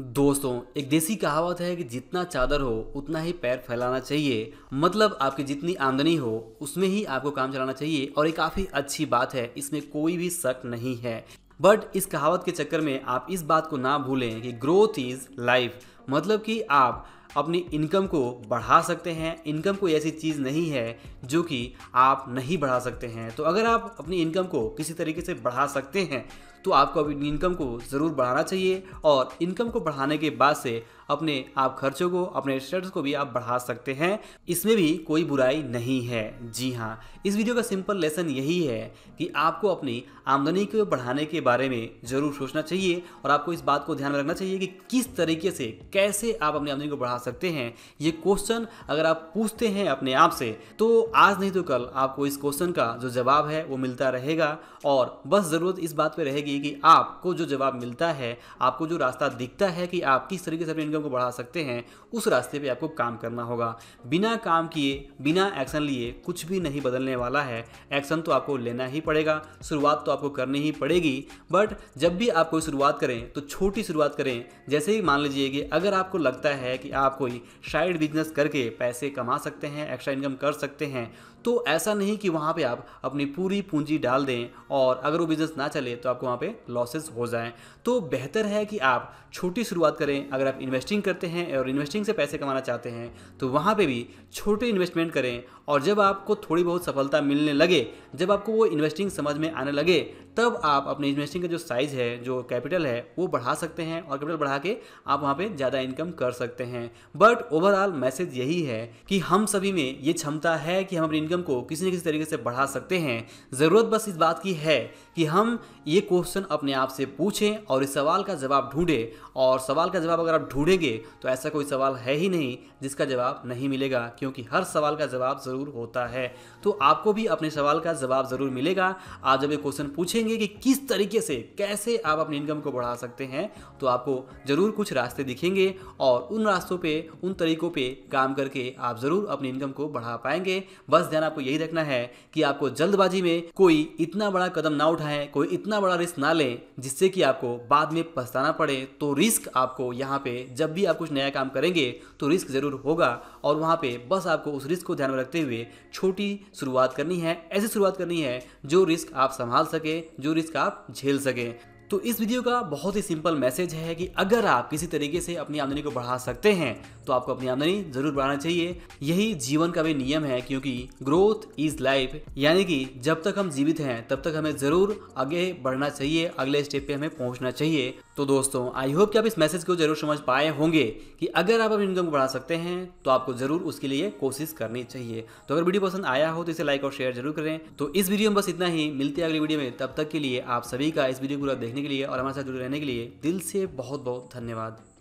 दोस्तों एक देसी कहावत है कि जितना चादर हो उतना ही पैर फैलाना चाहिए मतलब आपकी जितनी आमदनी हो उसमें ही आपको काम चलाना चाहिए और ये काफ़ी अच्छी बात है इसमें कोई भी शक नहीं है बट इस कहावत के चक्कर में आप इस बात को ना भूलें कि ग्रोथ इज़ लाइफ मतलब कि आप अपनी इनकम को बढ़ा सकते हैं इनकम कोई ऐसी चीज़ नहीं है जो कि आप नहीं बढ़ा सकते हैं तो अगर आप अपनी इनकम को किसी तरीके से बढ़ा सकते हैं तो आपको अपनी इनकम को ज़रूर बढ़ाना चाहिए और इनकम को बढ़ाने के बाद से अपने आप खर्चों को अपने स्टेटस को भी आप बढ़ा सकते हैं इसमें भी कोई बुराई नहीं है जी हाँ इस वीडियो का सिंपल लेसन यही है कि आपको अपनी आमदनी को बढ़ाने के बारे में ज़रूर सोचना चाहिए और आपको इस बात को ध्यान रखना चाहिए कि किस तरीके से कैसे आप अपनी आमदनी को बढ़ा सकते हैं ये क्वेश्चन अगर आप पूछते हैं अपने आप से तो आज नहीं तो कल आपको इस क्वेश्चन का जो जवाब है वो मिलता रहेगा और बस ज़रूरत इस बात पर रहेगी कि आपको जो जवाब मिलता है आपको जो रास्ता दिखता है कि आप किस तरीके से अपनी इनकम को बढ़ा सकते हैं उस रास्ते पर आपको काम करना होगा बिना काम किए बिना एक्शन लिए कुछ भी नहीं बदलने वाला है एक्शन तो आपको लेना ही पड़ेगा शुरुआत तो आपको करनी ही पड़ेगी बट जब भी आप कोई शुरुआत करें तो छोटी शुरुआत करें जैसे ही मान लीजिए कि अगर अगर आपको लगता है कि आप कोई साइड बिजनेस करके पैसे कमा सकते हैं एक्स्ट्रा इनकम कर सकते हैं तो ऐसा नहीं कि वहाँ पे आप अपनी पूरी पूंजी डाल दें और अगर वो बिज़नेस ना चले तो आपको वहाँ पे लॉसेस हो जाएं तो बेहतर है कि आप छोटी शुरुआत करें अगर आप इन्वेस्टिंग करते हैं और इन्वेस्टिंग से पैसे कमाना चाहते हैं तो वहाँ पे भी छोटे इन्वेस्टमेंट करें और जब आपको थोड़ी बहुत सफलता मिलने लगे जब आपको वो इन्वेस्टिंग समझ में आने लगे तब आप अपने इन्वेस्टिंग का जो साइज़ है जो कैपिटल है वो बढ़ा सकते हैं और कैपिटल बढ़ा के आप वहाँ पर ज़्यादा ज़्यादा इनकम कर सकते हैं बट ओवरऑल मैसेज यही है कि हम सभी में ये क्षमता है कि हम अपनी इनकम को किसी न किसी तरीके से बढ़ा सकते हैं ज़रूरत बस इस बात की है कि हम ये क्वेश्चन अपने आप से पूछें और इस सवाल का जवाब ढूंढें और सवाल का जवाब अगर आप ढूंढेंगे तो ऐसा कोई सवाल है ही नहीं जिसका जवाब नहीं मिलेगा क्योंकि हर सवाल का जवाब ज़रूर होता है तो आपको भी अपने सवाल का जवाब ज़रूर मिलेगा आप जब ये क्वेश्चन पूछेंगे कि किस तरीके से कैसे आप अपनी इनकम को बढ़ा सकते हैं तो आपको ज़रूर कुछ रास्ते दिखेंगे और उन रास्तों पे उन तरीकों पे काम करके आप ज़रूर अपनी इनकम को बढ़ा पाएंगे बस ध्यान आपको यही रखना है कि आपको जल्दबाजी में कोई इतना बड़ा कदम ना उठाएं कोई इतना बड़ा रिस्क ना लें जिससे कि आपको बाद में पछताना पड़े तो रिस्क आपको यहाँ पे जब भी आप कुछ नया काम करेंगे तो रिस्क ज़रूर होगा और वहाँ पे बस आपको उस रिस्क को ध्यान में रखते हुए छोटी शुरुआत करनी है ऐसी शुरुआत करनी है जो रिस्क आप संभाल सके जो रिस्क आप झेल सकें तो इस वीडियो का बहुत ही सिंपल मैसेज है कि अगर आप किसी तरीके से अपनी आमदनी को बढ़ा सकते हैं तो आपको अपनी आमदनी जरूर बढ़ाना चाहिए यही जीवन का भी नियम है क्योंकि ग्रोथ इज लाइफ यानी कि जब तक हम जीवित हैं तब तक हमें जरूर आगे बढ़ना चाहिए अगले स्टेप पे हमें पहुंचना चाहिए तो दोस्तों आई होप कि आप इस मैसेज को जरूर समझ पाए होंगे कि अगर आप अपनी इनकम को बढ़ा सकते हैं तो आपको जरूर उसके लिए कोशिश करनी चाहिए तो अगर वीडियो पसंद आया हो तो इसे लाइक और शेयर जरूर करें तो इस वीडियो में बस इतना ही मिलते हैं अगली वीडियो में तब तक के लिए आप सभी का इस वीडियो पूरा देखने देखने के लिए और हमारे साथ जुड़े रहने के लिए दिल से बहुत बहुत धन्यवाद